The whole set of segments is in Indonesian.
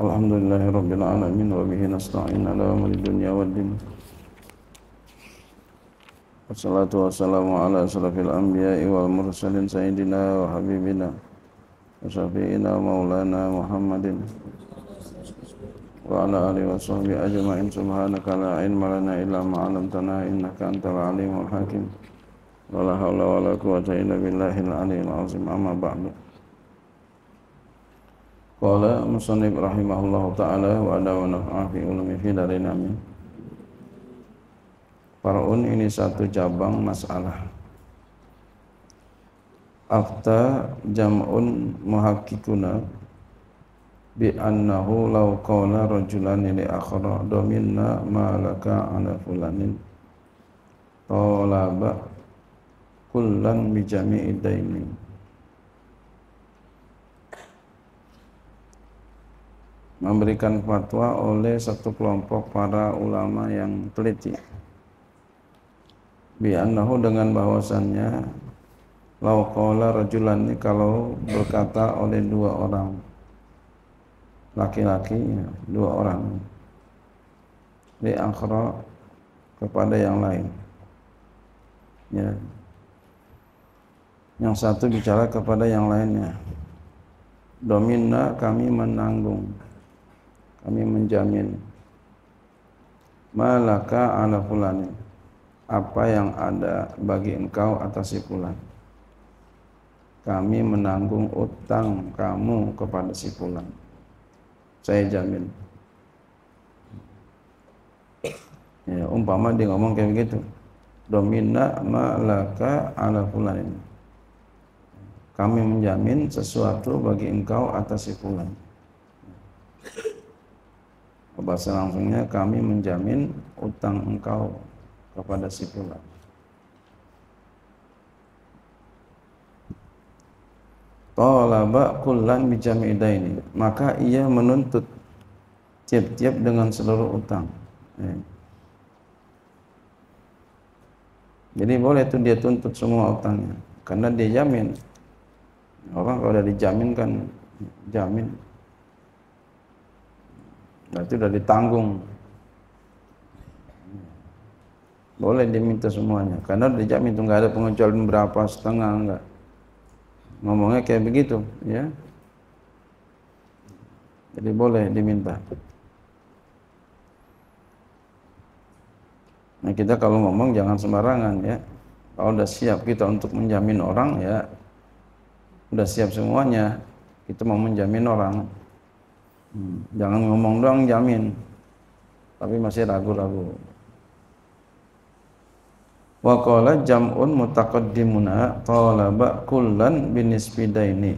الحمد لله رب العالمين وبه نستعين على أمر الدنيا والدين والصلاة والسلام على أشرف الأنبياء والمرسلين سيدنا وحبيبنا وشفينا مولانا محمد وعلى آله وصحبه أجمعين سبحانك لا علم لنا إلا ما علمتنا إنك أنت العليم الحكيم ولا حول ولا قوة إلا بالله العلي العظيم أما بعد Qala musannif rahimahullahu taala wa ana wa nafa'i ulumi fi darin amin. Faraun ini satu cabang masalah. Afta jam'un muhaqqiquna bi annahu law qala rajulan li akhra dominna malaka ala fulanin talaba kullan bi jami'i daimin. memberikan fatwa oleh satu kelompok para ulama yang teliti bi'annahu dengan bahwasannya lauqala rajulan ini kalau berkata oleh dua orang laki-laki ya, dua orang di akhra kepada yang lain ya yang satu bicara kepada yang lainnya domina kami menanggung kami menjamin malaka ala fulani apa yang ada bagi engkau atas si fulan kami menanggung utang kamu kepada si fulan saya jamin ya umpama dia ngomong kayak begitu domina malaka ala fulani kami menjamin sesuatu bagi engkau atas si fulan bahasa langsungnya kami menjamin utang engkau kepada si pula. Talaba kullan ini Maka ia menuntut tiap-tiap dengan seluruh utang. Ya. Jadi boleh itu dia tuntut semua utangnya karena dia jamin. Orang kalau dijamin kan jamin berarti sudah ditanggung boleh diminta semuanya karena dijamin itu nggak ada pengecualian berapa setengah enggak ngomongnya kayak begitu ya jadi boleh diminta nah kita kalau ngomong jangan sembarangan ya kalau udah siap kita untuk menjamin orang ya udah siap semuanya kita mau menjamin orang Hmm. Jangan ngomong doang jamin. Tapi masih ragu-ragu. Wa qala jam'un mutaqaddimuna talaba kullan binisbidaini.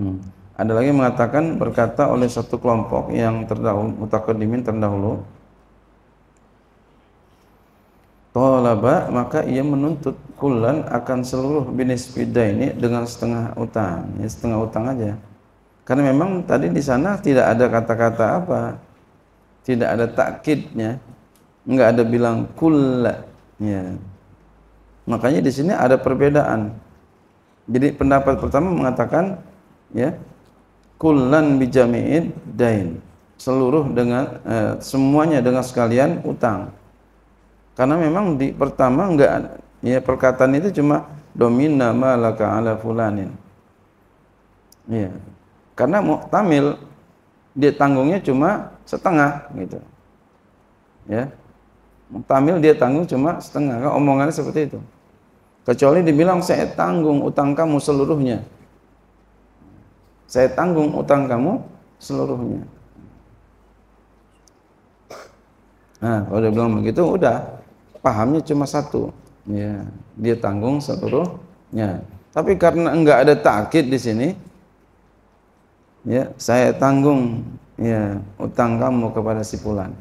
Hmm. Ada lagi mengatakan berkata oleh satu kelompok yang terdahulu mutaqaddimin terdahulu Tolaba maka ia menuntut kulan akan seluruh pida ini dengan setengah utang, ya, setengah utang aja. Karena memang tadi di sana tidak ada kata-kata apa, tidak ada takkidnya, nggak ada bilang kulla. Ya. Makanya di sini ada perbedaan. Jadi pendapat pertama mengatakan ya kullan bijamiin dain seluruh dengan eh, semuanya dengan sekalian utang karena memang di pertama enggak ya perkataan itu cuma domina malaka ala fulanin ya karena mau muktamil dia tanggungnya cuma setengah gitu. Ya. Muktamil dia tanggung cuma setengah. Kan omongannya seperti itu. Kecuali dibilang saya tanggung utang kamu seluruhnya. Saya tanggung utang kamu seluruhnya. Nah, kalau dia bilang begitu udah pahamnya cuma satu. Ya, dia tanggung seluruhnya. Tapi karena enggak ada takkit di sini, ya saya tanggung ya utang kamu kepada si pulan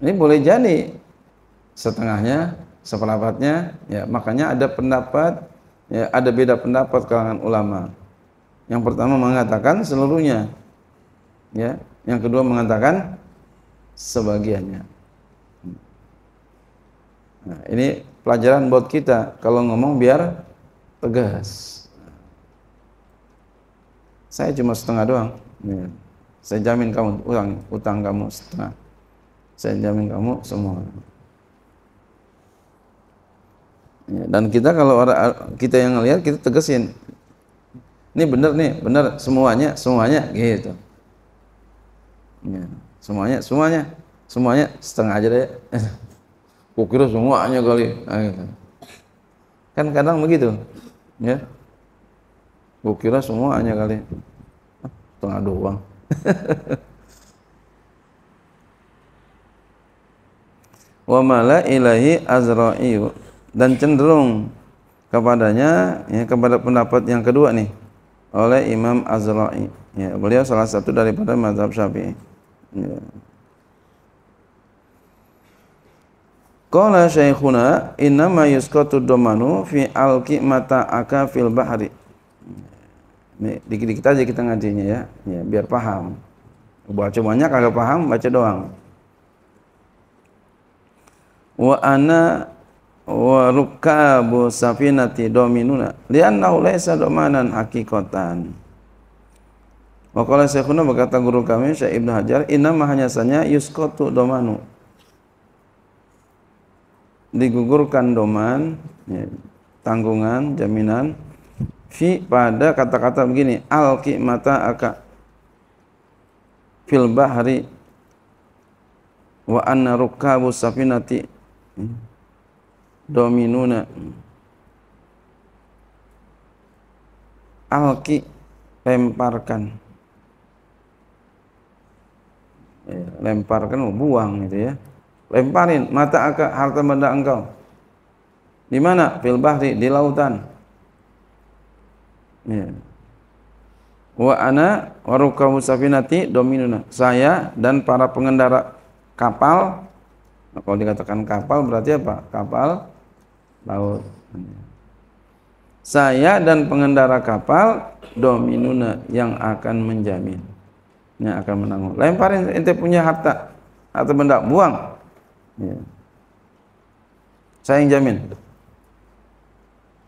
ini boleh jadi setengahnya seperempatnya ya makanya ada pendapat ya ada beda pendapat kalangan ulama yang pertama mengatakan seluruhnya ya yang kedua mengatakan sebagiannya nah ini pelajaran buat kita kalau ngomong biar tegas saya cuma setengah doang. Ya. Saya jamin kamu utang, utang kamu setengah. Saya jamin kamu semua. Ya, dan kita kalau orang kita yang lihat kita tegesin. Ini benar nih, benar semuanya, semuanya gitu. Ya, semuanya, semuanya, semuanya setengah aja deh. Kukira semuanya kali. Nah, gitu. Kan kadang begitu. Ya Gue kira semuanya kali. Ah, setengah doang. Wa mala ilahi azra'iyu dan cenderung kepadanya ya, kepada pendapat yang kedua nih oleh Imam Azra'i. Ya, beliau salah satu daripada mazhab Syafi'i. Ya. Qala syaikhuna innama yuskatu domanu fi alki mata aka fil bahri dikit-dikit aja kita ngajinya ya, ya biar paham. Baca banyak kalau paham, baca doang. Wa ana wa rukabu safinati dominuna lianna laysa domanan hakikatan. Wa qala syekhuna berkata guru kami Syekh Ibnu Hajar, inna hanya sanya yuskotu domanu." Digugurkan doman, ya, tanggungan, jaminan fi pada kata-kata begini alqi mata aka fil bahri wa anna rukabu safinati dominuna alqi lemparkan ya, lemparkan oh, buang gitu ya lemparin mata aka harta benda engkau di mana fil bahri di lautan Ya. Wa ana warukamu safinati dominuna. Saya dan para pengendara kapal. kalau dikatakan kapal berarti apa? Kapal laut. Saya dan pengendara kapal dominuna yang akan menjamin. Yang akan menanggung. Lemparin ente punya harta atau benda buang. Ya. Saya yang jamin.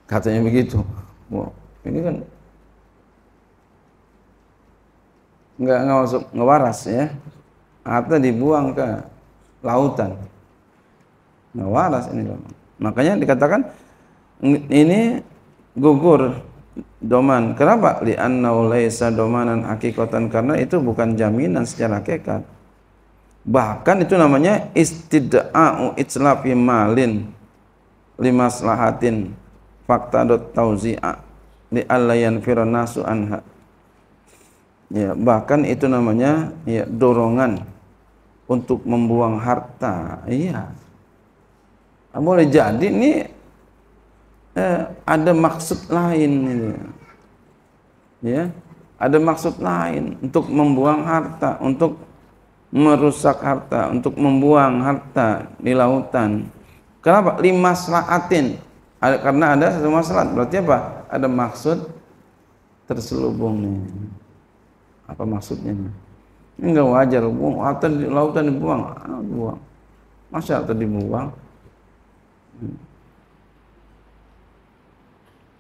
Katanya begitu. Wow ini kan nggak nggak masuk ngewaras ya harta dibuang ke lautan Ngewaras ini doman makanya dikatakan ini gugur doman kenapa li laisa domanan akikotan karena itu bukan jaminan secara hakikat bahkan itu namanya istida'u itslafi malin limaslahatin fakta dot tauzi'a di alayan nasu anha ya bahkan itu namanya ya dorongan untuk membuang harta iya ah, boleh jadi ini eh, ada maksud lain ini ya ada maksud lain untuk membuang harta untuk merusak harta untuk membuang harta di lautan kenapa lima selaatin karena ada satu masalah berarti apa ada maksud terselubung nih. Apa maksudnya? Nih? Enggak wajar, buang di lautan dibuang, ah, buang. Masa atau dibuang? Hmm.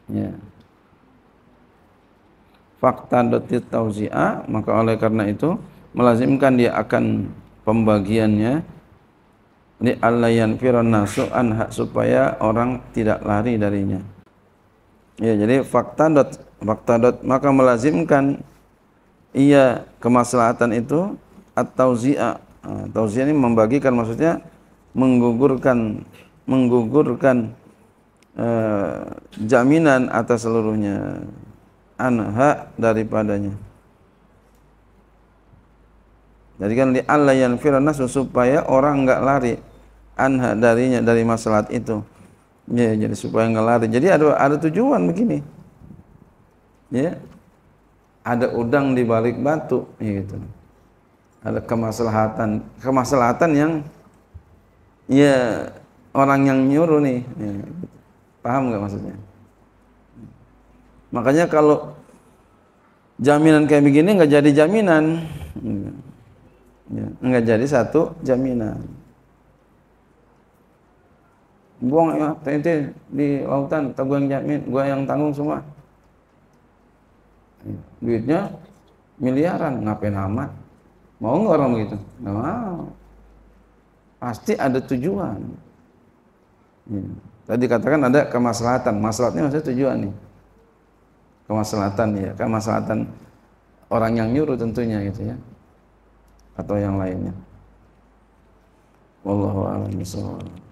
Ya. Fakta dotit tauzia maka oleh karena itu melazimkan dia akan pembagiannya di alayan firan nasu supaya orang tidak lari darinya. Ya, jadi fakta dot fakta dot maka melazimkan ia kemaslahatan itu atau zia atau nah, zia ini membagikan maksudnya menggugurkan menggugurkan eh, jaminan atas seluruhnya anha daripadanya. Jadi kan li Allah yang firnas supaya orang enggak lari anha darinya dari masalah itu. Ya, jadi supaya nggak lari. Jadi ada ada tujuan begini. Ya. Ada udang di balik batu ya gitu. Ada kemaslahatan, kemaslahatan yang ya orang yang nyuruh nih. Ya, gitu. Paham nggak maksudnya? Makanya kalau jaminan kayak begini nggak jadi jaminan. Ya, ya nggak jadi satu jaminan buang ya TNT di lautan atau gue yang jamin gue yang tanggung semua iya, duitnya miliaran ngapain amat mau nggak orang begitu Nah mau pasti ada tujuan iya. tadi katakan ada kemaslahatan masalahnya maksudnya tujuan nih kemaslahatan ya kemaslahatan orang yang nyuruh tentunya gitu ya atau yang lainnya wallahu a'lam bishawab